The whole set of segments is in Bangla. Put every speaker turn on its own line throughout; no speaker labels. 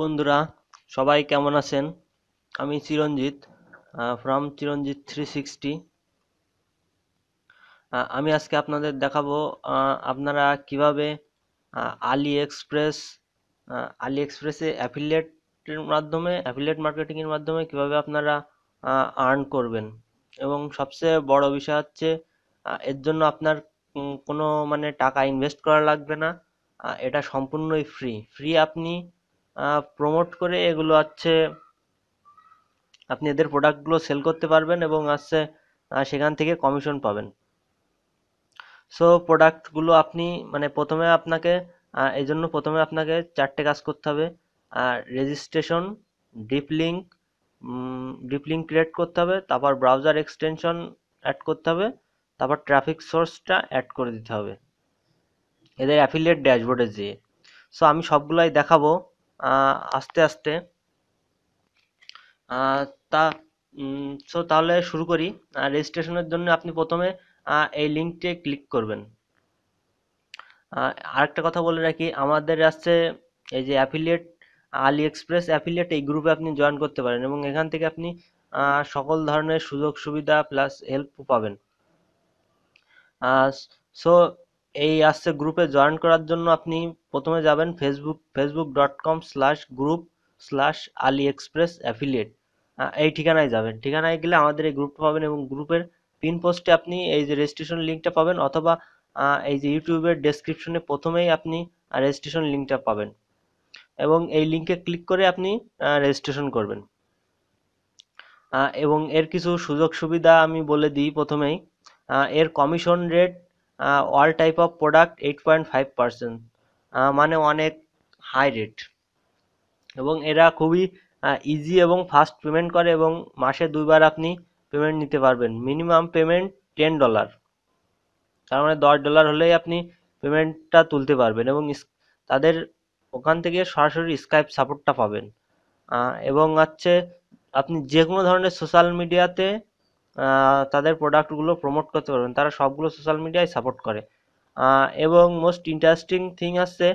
বন্ধুরা সবাই কেমন আছেন আমি Chiranjit from Chiranjit three sixty আমি আজকে আপনাদের দেখাবো আপনারা কিভাবে আলি এক্সপ্রেস আলি এক্সপ্রেসে অ্যাফিলিয়েটের মাধ্যমে অ্যাফিলিয়েট মার্কেটিংয়ের মাধ্যমে কিভাবে আপনারা আর্ন করবেন এবং সবচেয়ে বড় বিষয় হচ্ছে এর জন্য আপনার কোনো মানে টাকা ইনভেস্ট করা লাগবে না এটা সম্পূর্ণই ফ্রি ফ্রি আপনি প্রমোট করে এগুলো হচ্ছে আপনি এদের প্রোডাক্টগুলো সেল করতে পারবেন এবং আসছে সেখান থেকে কমিশন পাবেন সো প্রোডাক্টগুলো আপনি মানে প্রথমে আপনাকে এই জন্য প্রথমে আপনাকে চারটে কাজ করতে হবে registration deep link deep link create করতে হবে তারপর ব্রাউজার এক্সটেনশন অ্যাড করতে হবে তারপর ট্রাফিক সোর্সটা অ্যাড করে দিতে হবে এদের অ্যাফিলিয়েট ড্যাশবোর্ডে যেয়ে সো আমি সবগুলাই দেখাবো আস্তে আস্তে তা সো তাহলে শুরু করি রেজিস্ট্রেশনের জন্য আপনি প্রথমে এই লিঙ্কটি ক্লিক করবেন আরেকটা কথা বলে রাখি আমাদের আছে এই যে অ্যাফিলিয়েট আলি এক্সপ্রেস অ্যাফিলিয়েট এই গ্রুপে আপনি জয়েন করতে পারেন এবং এখান থেকে আপনি সকল ধরনের সুযোগ সুবিধা প্লাস হেল্প পাবেন সো এই আসছে গ্রুপে জয়েন করার জন্য আপনি প্রথমে যাবেন Facebook Facebook dot com slash group slash AliExpress affiliate এই ঠিকানায় যাবেন ঠিকানায় গেলে আমাদের এই গ্রুপটা পাবেন এবং গ্রুপের পিন পোস্টে আপনি এই যে রেজিস্ট্রেশন লিঙ্কটা পাবেন অথবা এই যে ইউটিউবের ডেসক্রিপশনে প্রথমেই আপনি রেজিস্ট্রেশন লিঙ্কটা পাবেন এবং এই লিঙ্কে ক্লিক করে আপনি রেজিস্ট্রেশন করবেন এবং এর কিছু সুযোগ সুবিধা আমি বলে দিই প্রথমেই এর commission rate all type of product eight point five percent মানে অনেক হাই রেট এবং এরা খুবই ইজি এবং ফাস্ট পেমেন্ট করে এবং মাসে দুইবার আপনি পেমেন্ট নিতে পারবেন মিনিমাম পেমেন্ট টেন ডলার তার মানে দশ ডলার হলেই আপনি পেমেন্টটা তুলতে পারবেন এবং তাদের ওখান থেকে সরাসরি স্কাইপ সাপোর্টটা পাবেন এবং হচ্ছে আপনি যে কোনো ধরনের সোশ্যাল মিডিয়াতে তাদের প্রোডাক্টগুলো প্রমোট করতে পারবেন তারা সবগুলো সোশ্যাল মিডিয়ায় সাপোর্ট করে এবং মোস্ট ইন্টারেস্টিং থিং আছে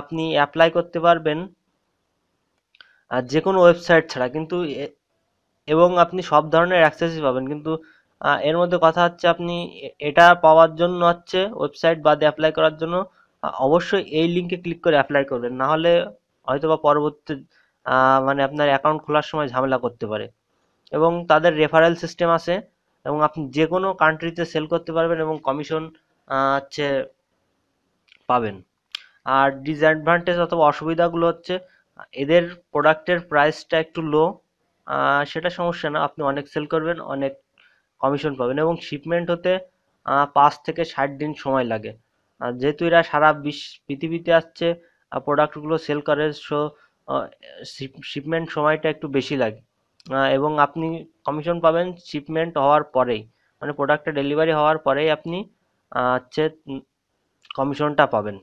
আপনি অ্যাপ্লাই করতে পারবেন যে কোনো ওয়েবসাইট ছাড়া কিন্তু এবং আপনি সব ধরনের অ্যাক্সেসই পাবেন কিন্তু এর মধ্যে কথা হচ্ছে আপনি এটা পাওয়ার জন্য হচ্ছে ওয়েবসাইট বাদে অ্যাপ্লাই করার জন্য অবশ্যই এই লিঙ্কে ক্লিক করে অ্যাপ্লাই করবেন না হলে হয়তোবা পরবর্তী মানে আপনার অ্যাকাউন্ট খোলার সময় ঝামেলা করতে পারে এবং তাদের রেফারেল সিস্টেম আছে এবং আপনি যে কোনো কান্ট্রিতে সেল করতে পারবেন এবং কমিশন হচ্ছে পাবেন আর ডিসঅ্যাডভান্টেজ অথবা অসুবিধাগুলো হচ্ছে এদের প্রোডাক্টের প্রাইসটা একটু লো সেটা সমস্যা না আপনি অনেক সেল করবেন অনেক কমিশন পাবেন এবং শিপমেন্ট হতে পাঁচ থেকে ষাট দিন সময় লাগে যেহেতু এরা সারা বিশ্ব পৃথিবীতে আসছে প্রোডাক্টগুলো সেল করে সো শিপমেন্ট সময়টা একটু বেশি লাগে এবং আপনি কমিশন পাবেন শিপমেন্ট হওয়ার পরেই মানে প্রোডাক্টটা ডেলিভারি হওয়ার পরেই আপনি হচ্ছে কমিশনটা পাবেন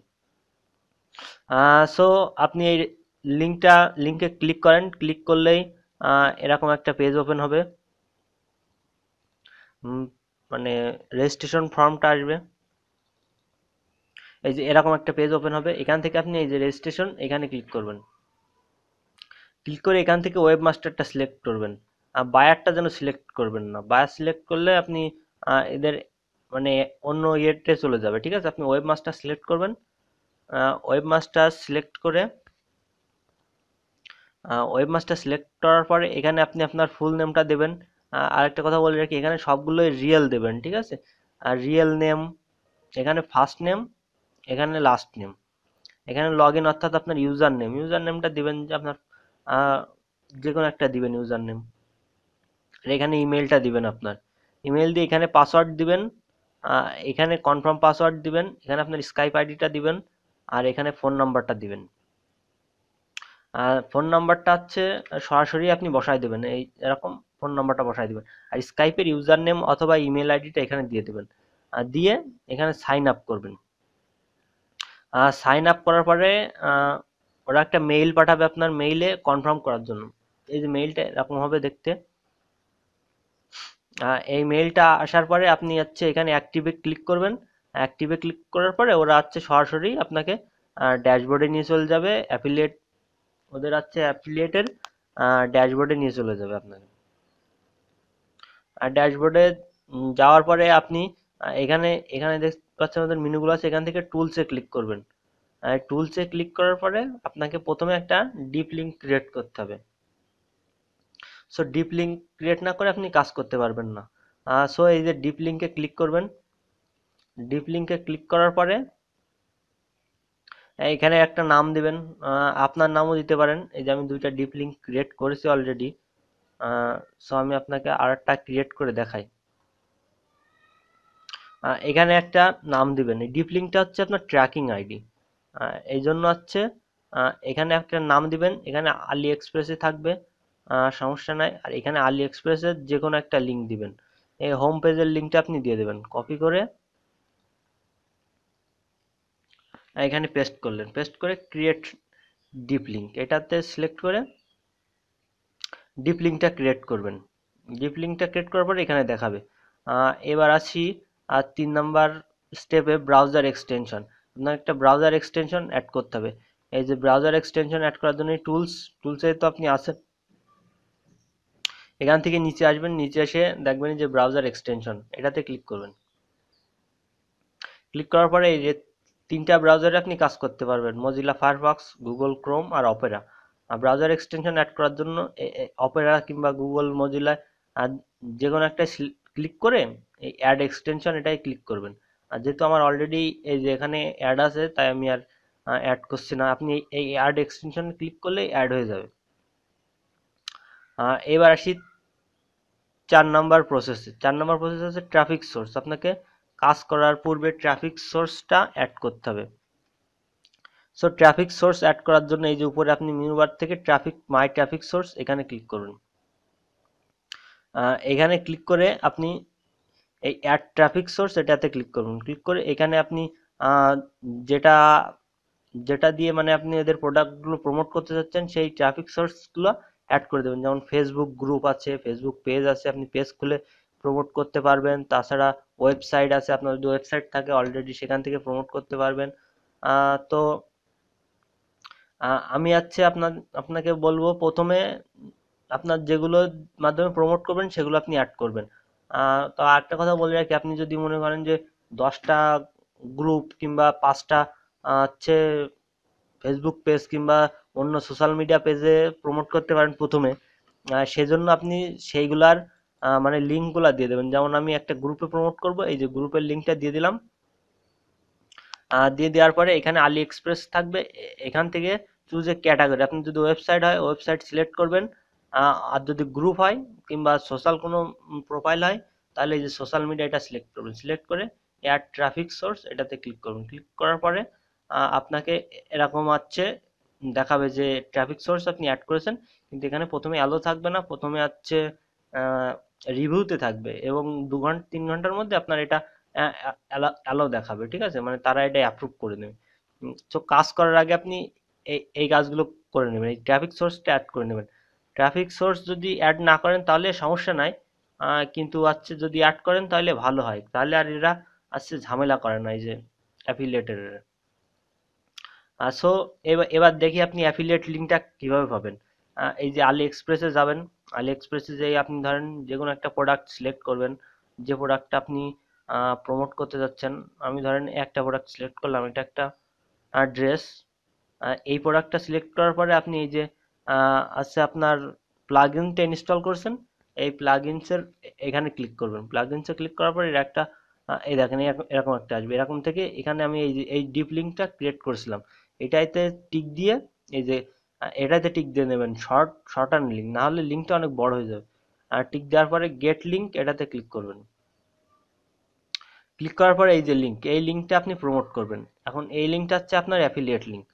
সো আপনি এই লিঙ্কটা লিঙ্কে ক্লিক করেন ক্লিক করলেই এরকম একটা পেজ ওপেন হবে মানে রেজিস্ট্রেশন ফর্মটা আসবে এই যে এরকম একটা পেজ ওপেন হবে এখান থেকে আপনি এই যে রেজিস্ট্রেশন এখানে ক্লিক করবেন ক্লিক করে এখান থেকে ওয়েব মাস্টারটা সিলেক্ট করবেন আর বায়ারটা যেন সিলেক্ট করবেন না বায়ার সিলেক্ট করলে আপনি এদের মানে অন্য ইয়েতে চলে যাবে ঠিক আছে আপনি ওয়েব মাস্টার সিলেক্ট করবেন ওয়েব মাস্টার সিলেক্ট করে ওয়েব মাস্টার সিলেক্ট করার পরে এখানে আপনি আপনার ফুল নেমটা দেবেন আর একটা কথা বলে রাখি এখানে সবগুলোই রিয়েল দেবেন ঠিক আছে আর রিয়েল নেম এখানে ফার্স্ট নেম এখানে লাস্ট নেম এখানে লগ ইন অর্থাৎ আপনার ইউজার নেম ইউজার নেমটা দেবেন যে আপনার যে কোনো একটা দিবেন ইউজার নেম এখানে ইমেলটা দিবেন আপনার ইমেল দিয়ে এখানে পাসওয়ার্ড দিবেন এখানে কনফার্ম পাসওয়ার্ড দিবেন এখানে আপনার স্কাইপ আইডিটা দিবেন আর এখানে ফোন নাম্বারটা দিবেন আর ফোন নাম্বারটা হচ্ছে সরাসরি আপনি বসায় দেবেন এই এরকম ফোন নাম্বারটা বসায় দেবেন আর স্কাইপের ইউজার নেম অথবা ইমেল আইডিটা এখানে দিয়ে দেবেন আর দিয়ে এখানে সাইন আপ করবেন সাইন আপ করার পরে ওরা একটা মেইল পাঠাবে আপনার মেইলে কনফার্ম করার জন্য এই যে মেইলটা এরকম হবে দেখতে এই মেইলটা আসার পরে আপনি হচ্ছে এখানে অ্যাক্টিভে ক্লিক করবেন অ্যাক্টিভে ক্লিক করার পরে ওরা হচ্ছে সরাসরি আপনাকে ড্যাশবোর্ডে নিয়ে চলে যাবে অ্যাফিলিয়েট ওদের হচ্ছে অ্যাফিলিয়েটের ড্যাশবোর্ডে নিয়ে চলে যাবে আপনাকে আর ড্যাশবোর্ডে যাওয়ার পরে আপনি এখানে এখানে দেখতে পাচ্ছেন আমাদের মিনুগুলো আছে এখান থেকে টুলসে ক্লিক করবেন টুলসে ক্লিক করার পরে আপনাকে প্রথমে একটা ডিপ লিঙ্ক ক্রিয়েট করতে হবে সো ডিপ লিঙ্ক ক্রিয়েট না করে আপনি কাজ করতে পারবেন না সো এই যে ডিপ লিঙ্কে ক্লিক করবেন ডিপ লিঙ্কে ক্লিক করার পরে এখানে একটা নাম দিবেন আপনার নামও দিতে পারেন এই যে আমি দুইটা ডিপ লিঙ্ক ক্রিয়েট করেছি অলরেডি সো আমি আপনাকে আর একটা ক্রিয়েট করে দেখাই এখানে একটা নাম দিবেন এই ডিপ লিঙ্কটা হচ্ছে আপনার ট্র্যাকিং আইডি এই জন্য হচ্ছে এখানে একটা নাম দিবেন এখানে আলি এক্সপ্রেসে থাকবে সমস্যা নাই আর এখানে আলি এক্সপ্রেসের যে কোনো একটা লিঙ্ক দিবেন এই হোম পেজের লিঙ্কটা আপনি দিয়ে দেবেন কপি করে এখানে পেস্ট করলেন পেস্ট করে ক্রিয়েট ডিপ লিঙ্ক এটাতে সিলেক্ট করে ডিপ লিঙ্কটা ক্রিয়েট করবেন ডিপ লিঙ্কটা ক্রিয়েট করার পরে এখানে দেখাবে এবার আসি আর তিন নাম্বার স্টেপে ব্রাউজার এক্সটেনশন আপনার একটা ব্রাউজার এক্সটেনশন অ্যাড করতে হবে এই যে ব্রাউজার এক্সটেনশন অ্যাড করার জন্য টুলস টুলসে তো আপনি আসেন এখান থেকে নিচে আসবেন নিচে এসে দেখবেন যে ব্রাউজার এক্সটেনশন এটাতে ক্লিক করবেন ক্লিক করার পরে এই যে তিনটা ব্রাউজারে আপনি কাজ করতে পারবেন মজিলা ফায়ারফক্স গুগল ক্রোম আর অপেরা আর ব্রাউজার এক্সটেনশন অ্যাড করার জন্য অপেরা কিংবা গুগল মজিলা আর যে কোনো একটা ক্লিক করে এই অ্যাড এক্সটেনশন এটাই ক্লিক করবেন আর যেহেতু আমার অলরেডি এই যে এখানে অ্যাড আছে তাই আমি আর অ্যাড করছি না আপনি এই অ্যাড এক্সটেনশন ক্লিক করলে অ্যাড হয়ে যাবে এবার আসি চার নাম্বার প্রসেসে চার নম্বর প্রসেস আছে ট্রাফিক সোর্স আপনাকে কাজ করার পূর্বে ট্রাফিক সোর্সটা অ্যাড করতে হবে সো ট্রাফিক সোর্স অ্যাড করার জন্য এই যে উপরে আপনি মেনুবার থেকে ট্রাফিক মাই ট্রাফিক সোর্স এখানে ক্লিক করুন এখানে ক্লিক করে আপনি এই অ্যাড ট্রাফিক সোর্স এটাতে ক্লিক করুন ক্লিক করে এখানে আপনি যেটা যেটা দিয়ে মানে আপনি এদের প্রোডাক্টগুলো প্রমোট করতে চাচ্ছেন সেই ট্রাফিক সোর্সগুলো অ্যাড করে দেবেন যেমন ফেসবুক গ্রুপ আছে ফেসবুক পেজ আছে আপনি পেজ খুলে প্রমোট করতে পারবেন তাছাড়া ওয়েবসাইট আছে আপনার যদি ওয়েবসাইট থাকে অলরেডি সেখান থেকে প্রমোট করতে পারবেন তো আমি আছে আপনার আপনাকে বলবো প্রথমে আপনার যেগুলোর মাধ্যমে প্রমোট করবেন সেগুলো আপনি অ্যাড করবেন তো আরেকটা কথা বলে রাখি আপনি যদি মনে করেন যে দশটা গ্রুপ কিংবা পাঁচটা হচ্ছে ফেসবুক পেজ কিংবা অন্য সোশ্যাল মিডিয়া পেজে প্রমোট করতে পারেন প্রথমে সেজন্য আপনি সেইগুলার মানে লিঙ্কগুলো দিয়ে দেবেন যেমন আমি একটা গ্রুপে প্রমোট করব এই যে গ্রুপের লিঙ্কটা দিয়ে দিলাম দিয়ে দেওয়ার পরে এখানে আলি এক্সপ্রেস থাকবে এখান থেকে চুজ এ ক্যাটাগরি আপনি যদি ওয়েবসাইট হয় ওয়েবসাইট সিলেক্ট করবেন আর যদি গ্রুপ হয় কিংবা সোশ্যাল কোনো প্রোফাইল হয় তাহলে এই যে সোশ্যাল মিডিয়া এটা সিলেক্ট করবেন সিলেক্ট করে এয়ার ট্রাফিক সোর্স এটাতে ক্লিক করুন ক্লিক করার পরে আপনাকে এরকম আছে দেখাবে যে ট্রাফিক সোর্স আপনি অ্যাড করেছেন কিন্তু এখানে প্রথমে অ্যালো থাকবে না প্রথমে হচ্ছে রিভিউতে থাকবে এবং দু ঘন্টা তিন ঘন্টার মধ্যে আপনার এটা অ্যালো দেখাবে ঠিক আছে মানে তারা এটা অ্যাপ্রুভ করে নেবে তো কাজ করার আগে আপনি এই এই কাজগুলো করে নেবেন এই ট্রাফিক সোর্সটা অ্যাড করে নেবেন ট্রাফিক সোর্স যদি অ্যাড না করেন তাহলে সমস্যা নাই কিন্তু হচ্ছে যদি অ্যাড করেন তাহলে ভালো হয় তাহলে আর এরা আসছে ঝামেলা করে না এই যে অ্যাফিলিয়েটের সো এবার এবার দেখি আপনি অ্যাফিলিয়েট লিঙ্কটা কীভাবে পাবেন এই যে আলি এক্সপ্রেসে যাবেন আলি এক্সপ্রেসে যেয়ে আপনি ধরেন যে কোনো একটা প্রোডাক্ট সিলেক্ট করবেন যে প্রোডাক্টটা আপনি প্রমোট করতে যাচ্ছেন আমি ধরেন একটা প্রোডাক্ট সিলেক্ট করলাম এটা একটা ড্রেস এই প্রোডাক্টটা সিলেক্ট করার পরে আপনি এই যে আছে আপনার প্লাগ ইনটা ইনস্টল করছেন এই প্লাগ এখানে ক্লিক করবেন প্লাগ ক্লিক করার পর এর একটা এই দেখেন এরকম একটা আসবে এরকম থেকে এখানে আমি এই এই ডিপ লিঙ্কটা ক্রিয়েট করেছিলাম এটাইতে টিক দিয়ে এই যে এটাতে টিক দিয়ে নেবেন শর্ট শর্ট অ্যান্ড লিঙ্ক নাহলে লিঙ্কটা অনেক বড় হয়ে যাবে আর টিক দেওয়ার পরে গেট লিঙ্ক এটাতে ক্লিক করবেন ক্লিক করার পরে এই যে লিঙ্ক এই লিঙ্কটা আপনি প্রমোট করবেন এখন এই লিঙ্কটা হচ্ছে আপনার অ্যাফিলিয়েট লিঙ্ক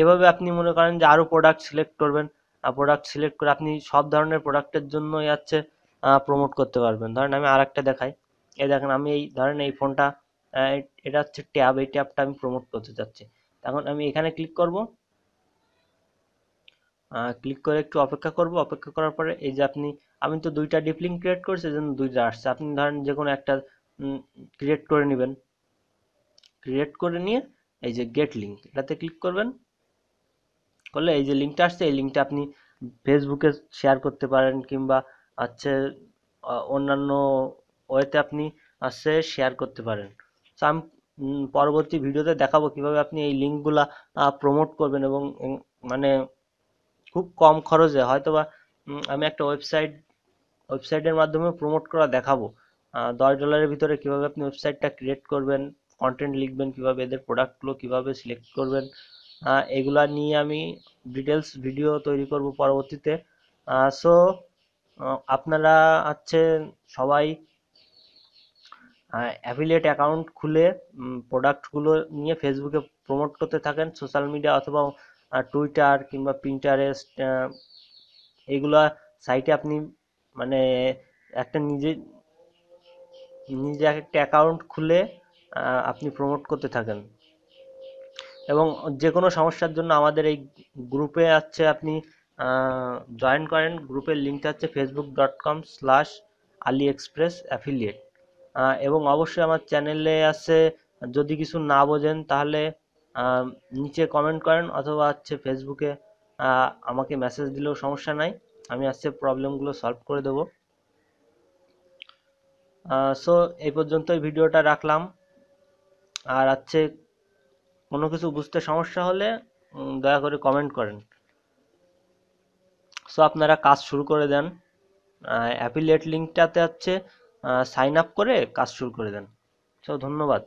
এভাবে আপনি মনে করেন যে আরও প্রোডাক্ট সিলেক্ট করবেন প্রোডাক্ট সিলেক্ট করে আপনি সব ধরনের প্রোডাক্টের জন্যই হচ্ছে প্রমোট করতে পারবেন ধরেন আমি আর একটা দেখাই এই দেখেন আমি এই ধরেন এই ফোনটা এটা হচ্ছে ট্যাব এই ট্যাবটা আমি প্রমোট করতে চাচ্ছি এখন আমি এখানে ক্লিক করব ক্লিক করে একটু অপেক্ষা করব অপেক্ষা করার পরে এই যে আপনি আমি তো দুইটা ডিপলিং ক্রিয়েট করছি এই জন্য দুইটা আসছে আপনি ধরেন যে কোনো একটা ক্রিয়েট করে নেবেন ক্রিয়েট করে নিয়ে এই যে গেট লিঙ্ক এটাতে ক্লিক করবেন করলে এই যে লিঙ্কটা আসছে এই লিঙ্কটা আপনি ফেসবুকে শেয়ার করতে পারেন কিংবা হচ্ছে অন্যান্য ওয়েতে আপনি আসছে শেয়ার করতে পারেন তো আমি পরবর্তী ভিডিওতে দেখাবো কিভাবে আপনি এই লিঙ্কগুলা প্রমোট করবেন এবং মানে খুব কম খরচে হয়তো বা আমি একটা ওয়েবসাইট ওয়েবসাইটের মাধ্যমে প্রমোট করা দেখাবো দশ ডলারের ভিতরে কিভাবে আপনি ওয়েবসাইটটা ক্রিয়েট করবেন কন্টেন্ট লিখবেন কিভাবে এদের প্রোডাক্টগুলো কিভাবে সিলেক্ট করবেন এগুলা নিয়ে আমি ডিটেলস ভিডিও তৈরি করব পরবর্তীতে সো আপনারা হচ্ছে সবাই অ্যাফিলিয়েট অ্যাকাউন্ট খুলে প্রোডাক্টগুলো নিয়ে ফেসবুকে প্রমোট করতে থাকেন সোশ্যাল মিডিয়া অথবা টুইটার কিংবা প্রিন্টারেস্ট এগুলা সাইটে আপনি মানে একটা নিজে নিজে একটা অ্যাকাউন্ট খুলে আপনি প্রমোট করতে থাকেন এবং যে কোনো সমস্যার জন্য আমাদের এই গ্রুপে আছে আপনি জয়েন করেন গ্রুপের লিঙ্কটা হচ্ছে Facebook dot com slash AliExpress affiliate এবং অবশ্যই আমার চ্যানেলে আছে যদি কিছু না বোঝেন তাহলে নিচে কমেন্ট করেন অথবা হচ্ছে ফেসবুকে আমাকে মেসেজ দিলেও সমস্যা নাই আমি আজকে প্রবলেমগুলো সলভ করে দেব সো এই পর্যন্তই ভিডিওটা রাখলাম আর হচ্ছে কোনো কিছু বুঝতে সমস্যা হলে দয়া করে কমেন্ট করেন সো আপনারা কাজ শুরু করে দেন অ্যাপিলেট লিঙ্কটাতে হচ্ছে সাইন আপ করে কাজ শুরু করে দেন সো ধন্যবাদ